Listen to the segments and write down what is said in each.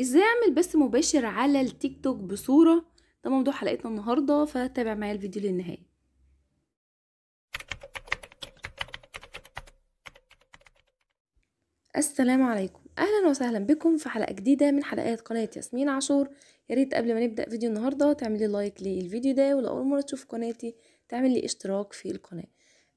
ازاي اعمل بث مباشر على التيك توك بصورة ده موضوع حلقتنا النهاردة فتابع معايا الفيديو للنهاية السلام عليكم اهلا وسهلا بكم في حلقه جديده من حلقات قناه ياسمين عاشور يا ريت قبل ما نبدا فيديو النهارده تعملي لايك للفيديو ده ولو اول مره تشوف قناتي تعملي اشتراك في القناه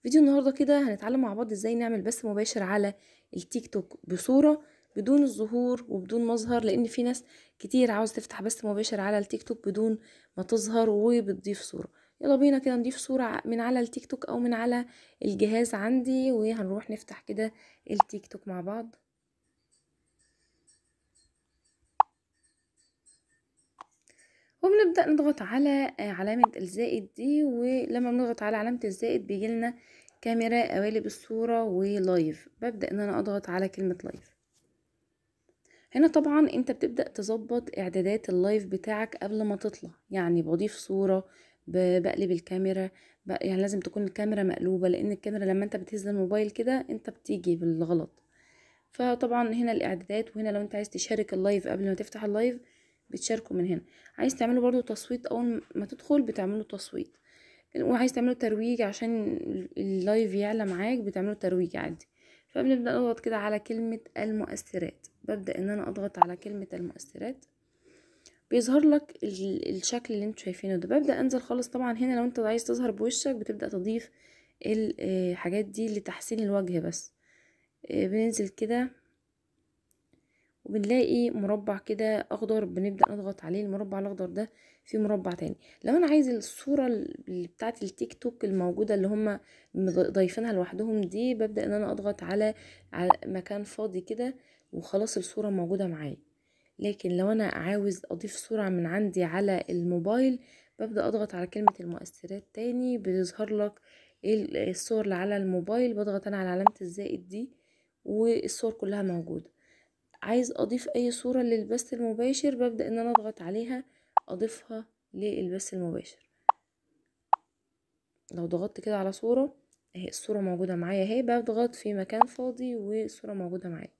فيديو النهارده كده هنتعلم مع بعض ازاي نعمل بث مباشر على التيك توك بصوره بدون الظهور وبدون مظهر لان في ناس كتير عاوز تفتح بث مباشر على التيك توك بدون ما تظهر وبتضيف صورة يلا بينا كده نضيف صورة من على التيك توك او من على الجهاز عندي وهنروح نفتح كده التيك توك مع بعض وبنبدأ نضغط على آه، علامة الزائد دي ولما بنضغط على علامة الزائد بيجيلنا كاميرا قوالب الصورة ولايف ببدأ ان انا اضغط على كلمة لايف هنا طبعا انت بتبدأ تظبط اعدادات اللايف بتاعك قبل ما تطلع يعني بضيف صورة بقلب الكاميرا يعني لازم تكون الكاميرا مقلوبة لان الكاميرا لما انت بتهز الموبايل كده انت بتيجي بالغلط فطبعا هنا الاعدادات وهنا لو انت عايز تشارك اللايف قبل ما تفتح اللايف بتشاركه من هنا عايز تعمله برضو تصويت اول ما تدخل بتعمله تصويت وعايز تعمله ترويج عشان اللايف يعلى معاك بتعمله ترويج عادي فبنبدأ نضغط كده على كلمة المؤثرات ببدأ ان انا اضغط على كلمة المؤثرات بيظهر لك الشكل اللي انتوا شايفينه ده ببدأ انزل خالص طبعا هنا لو انت عايز تظهر بوشك بتبدأ تضيف الحاجات آه، دي لتحسين الوجه بس آه، بننزل كده وبنلاقي مربع كده اخضر بنبدا نضغط عليه المربع الاخضر ده في مربع تاني لو انا عايز الصوره اللي بتاعت التيك توك الموجوده اللي هم ضايفينها لوحدهم دي ببدا ان انا اضغط على مكان فاضي كده وخلاص الصورة موجودة معايا لكن لو انا عاوز اضيف صورة من عندي على الموبايل ببدأ اضغط على كلمة المؤثرات تاني بتظهر لك الصور اللي على الموبايل بضغط انا على علامة الزائد دي والصور كلها موجودة عايز اضيف اي صورة للبث المباشر ببدأ ان انا اضغط عليها اضيفها للبث المباشر لو ضغطت كده على صورة اهي الصورة موجودة معايا اهي بضغط في مكان فاضي والصورة موجودة معايا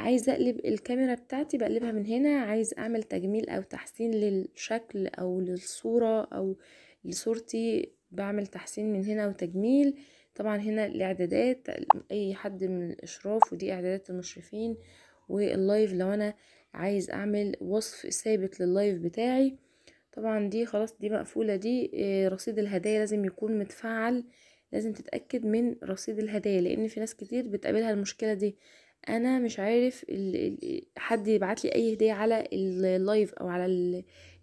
عايزة اقلب الكاميرا بتاعتي بقلبها من هنا عايز اعمل تجميل او تحسين للشكل او للصورة او لصورتي بعمل تحسين من هنا وتجميل طبعا هنا الاعدادات اي حد من الاشراف ودي اعدادات المشرفين واللايف لو انا عايز اعمل وصف ثابت لللايف بتاعي طبعا دي خلاص دي مقفولة دي آه، رصيد الهدايا لازم يكون متفعل لازم تتأكد من رصيد الهدايا لأن في ناس كتير بتقابلها المشكلة دي انا مش عارف حد يبعت لي اي هديه على اللايف او على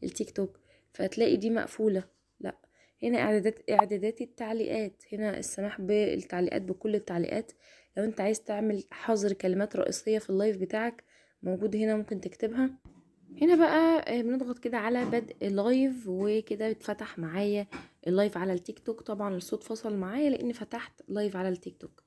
التيك توك فتلاقي دي مقفوله لا هنا اعدادات اعدادات التعليقات هنا السماح بالتعليقات بكل التعليقات لو انت عايز تعمل حظر كلمات رئيسيه في اللايف بتاعك موجود هنا ممكن تكتبها هنا بقى آه، بنضغط كده على بدء لايف وكده اتفتح معايا اللايف على التيك توك طبعا الصوت فصل معايا لان فتحت لايف على التيك توك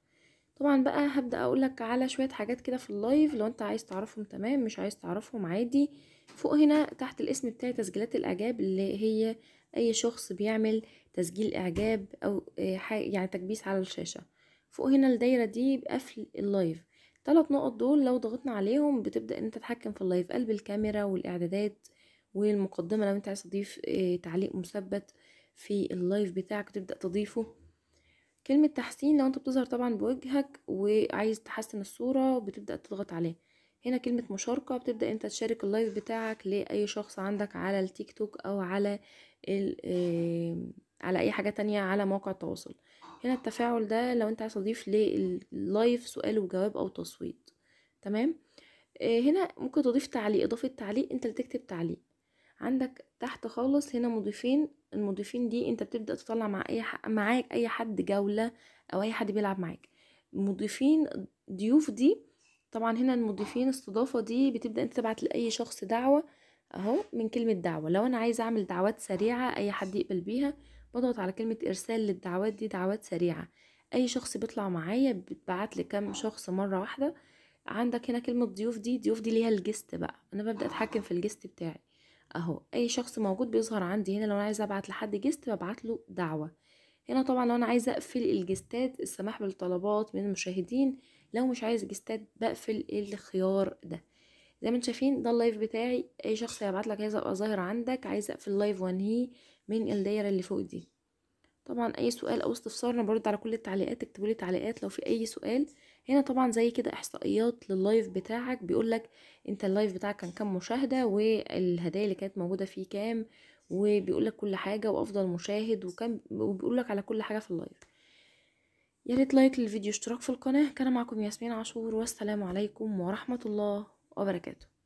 طبعا بقى هبدأ اقولك على شوية حاجات كده في اللايف لو انت عايز تعرفهم تمام مش عايز تعرفهم عادي فوق هنا تحت الاسم بتاعي تسجيلات الاعجاب اللي هي اي شخص بيعمل تسجيل اعجاب او آه، يعني تكبيس على الشاشة فوق هنا الدايرة دي بقفل اللايف تلات نقط دول لو ضغطنا عليهم بتبدأ ان انت تتحكم في اللايف قلب الكاميرا والاعدادات والمقدمة لو انت عايز تضيف آه، تعليق مثبت في اللايف بتاعك تبدأ تضيفه كلمة تحسين لو انت بتظهر طبعا بوجهك وعايز تحسن الصورة بتبدأ تضغط عليه هنا كلمة مشاركة بتبدأ انت تشارك اللايف بتاعك لأي شخص عندك على التيك توك او على على اي حاجة تانية على مواقع التواصل هنا التفاعل ده لو انت عايز تضيف لللايف سؤال وجواب او تصويت تمام آه، هنا ممكن تضيف تعليق اضافة تعليق انت اللي تكتب تعليق عندك تحت خالص هنا مضيفين المضيفين دي انت بتبدأ تطلع مع اي معاك اي حد جولة او اي حد بيلعب معاك مضيفين ضيوف دي طبعا هنا المضيفين استضافة دي بتبدأ انت تبعت لأي شخص دعوة اهو من كلمة دعوة لو انا عايزة اعمل دعوات سريعة اي حد يقبل بيها بضغط على كلمة ارسال للدعوات دي دعوات سريعة اي شخص بيطلع معايا بتبعت كام شخص مرة واحدة عندك هنا كلمة ضيوف دي ضيوف دي ليها الجست بقى انا ببدأ اتحكم في الجست بتاعي اهو اي شخص موجود بيظهر عندي هنا لو انا عايزه ابعت لحد جست ببعت له دعوه هنا طبعا لو انا عايزه اقفل الجستات السماح بالطلبات من المشاهدين لو مش عايز جستات بقفل الخيار ده زي ما انتم شايفين ده اللايف بتاعي اي شخص هيبعت لك عايز ابقى ظاهر عندك عايز اقفل اللايف وانهيه من الدايره اللي فوق دي طبعا اي سؤال او استفسار انا برد على كل التعليقات اكتبوا لي تعليقات لو في اي سؤال هنا طبعا زي كده احصائيات لللايف بتاعك بيقولك انت اللايف بتاعك كان كام مشاهده والهدايا اللي كانت موجوده فيه كام وبيقولك كل حاجه وافضل مشاهد وكان وبيقولك على كل حاجه في اللايف يا ريت لايك للفيديو اشتراك في القناه كان معكم ياسمين عاشور والسلام عليكم ورحمه الله وبركاته